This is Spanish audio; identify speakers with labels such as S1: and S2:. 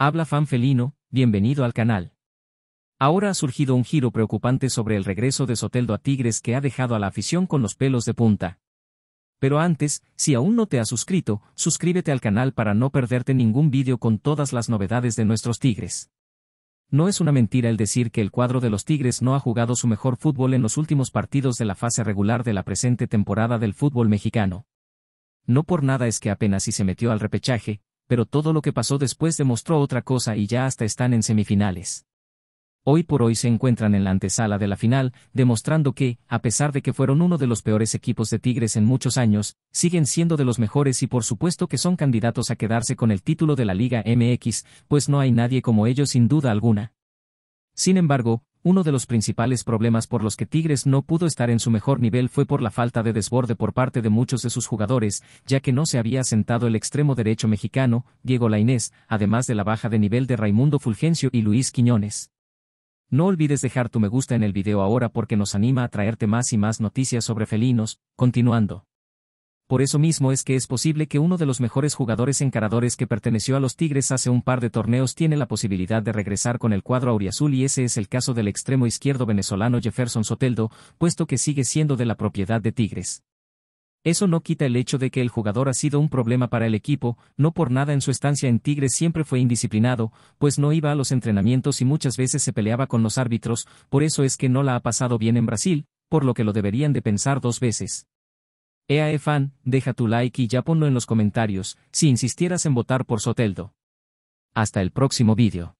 S1: Habla fan felino, bienvenido al canal. Ahora ha surgido un giro preocupante sobre el regreso de Soteldo a Tigres que ha dejado a la afición con los pelos de punta. Pero antes, si aún no te has suscrito, suscríbete al canal para no perderte ningún vídeo con todas las novedades de nuestros Tigres. No es una mentira el decir que el cuadro de los Tigres no ha jugado su mejor fútbol en los últimos partidos de la fase regular de la presente temporada del fútbol mexicano. No por nada es que apenas si se metió al repechaje, pero todo lo que pasó después demostró otra cosa y ya hasta están en semifinales. Hoy por hoy se encuentran en la antesala de la final, demostrando que, a pesar de que fueron uno de los peores equipos de Tigres en muchos años, siguen siendo de los mejores y por supuesto que son candidatos a quedarse con el título de la Liga MX, pues no hay nadie como ellos sin duda alguna. Sin embargo, uno de los principales problemas por los que Tigres no pudo estar en su mejor nivel fue por la falta de desborde por parte de muchos de sus jugadores, ya que no se había asentado el extremo derecho mexicano, Diego Lainés, además de la baja de nivel de Raimundo Fulgencio y Luis Quiñones. No olvides dejar tu me gusta en el video ahora porque nos anima a traerte más y más noticias sobre felinos, continuando. Por eso mismo es que es posible que uno de los mejores jugadores encaradores que perteneció a los Tigres hace un par de torneos tiene la posibilidad de regresar con el cuadro auriazul y ese es el caso del extremo izquierdo venezolano Jefferson Soteldo, puesto que sigue siendo de la propiedad de Tigres. Eso no quita el hecho de que el jugador ha sido un problema para el equipo, no por nada en su estancia en Tigres siempre fue indisciplinado, pues no iba a los entrenamientos y muchas veces se peleaba con los árbitros, por eso es que no la ha pasado bien en Brasil, por lo que lo deberían de pensar dos veces. EAE fan, deja tu like y ya ponlo en los comentarios, si insistieras en votar por Soteldo. Hasta el próximo vídeo.